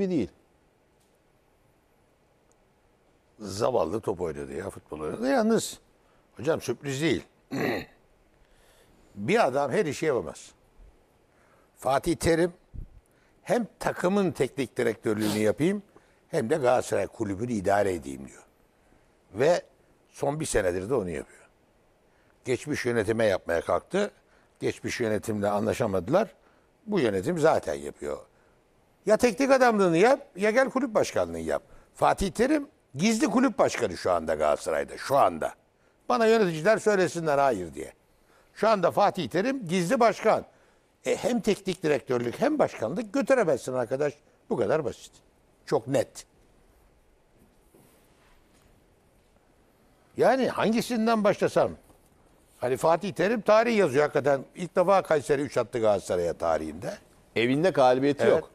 gibi değil. Zavallı top oynadı ya futbol oynadı. Yalnız hocam sürpriz değil. bir adam her işi yapamaz. Fatih Terim hem takımın teknik direktörlüğünü yapayım hem de Galatasaray kulübünü idare edeyim diyor. Ve son bir senedir de onu yapıyor. Geçmiş yönetime yapmaya kalktı. Geçmiş yönetimle anlaşamadılar. Bu yönetim zaten yapıyor. Ya teknik adamlığını yap ya gel kulüp başkanlığını yap. Fatih Terim gizli kulüp başkanı şu anda Galatasaray'da şu anda. Bana yöneticiler söylesinler hayır diye. Şu anda Fatih Terim gizli başkan. E, hem teknik direktörlük hem başkanlık götüremezsin arkadaş. Bu kadar basit. Çok net. Yani hangisinden başlasam? Hani Fatih Terim tarih yazıyor hakikaten. İlk defa Kayseri 3 attı Galatasaray'a tarihinde. Evinde galibiyeti evet. yok.